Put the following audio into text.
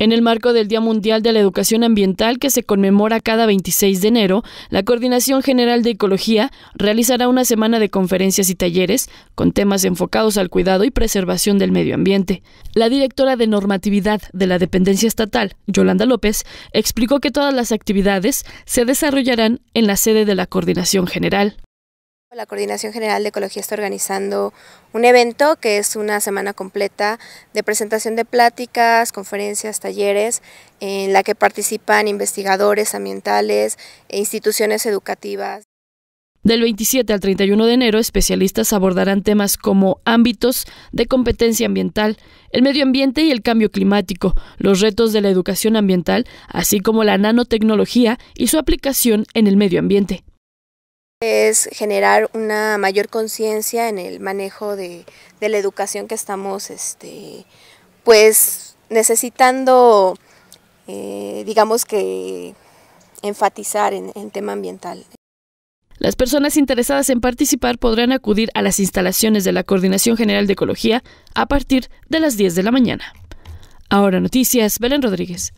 En el marco del Día Mundial de la Educación Ambiental, que se conmemora cada 26 de enero, la Coordinación General de Ecología realizará una semana de conferencias y talleres con temas enfocados al cuidado y preservación del medio ambiente. La directora de normatividad de la dependencia estatal, Yolanda López, explicó que todas las actividades se desarrollarán en la sede de la Coordinación General. La Coordinación General de Ecología está organizando un evento que es una semana completa de presentación de pláticas, conferencias, talleres, en la que participan investigadores ambientales e instituciones educativas. Del 27 al 31 de enero, especialistas abordarán temas como ámbitos de competencia ambiental, el medio ambiente y el cambio climático, los retos de la educación ambiental, así como la nanotecnología y su aplicación en el medio ambiente es generar una mayor conciencia en el manejo de, la educación que estamos este, pues necesitando eh, digamos que enfatizar en, en tema ambiental. Las personas interesadas en participar podrán acudir a las instalaciones de la Coordinación General de Ecología a partir de las 10 de la mañana. Ahora Noticias, Belén Rodríguez.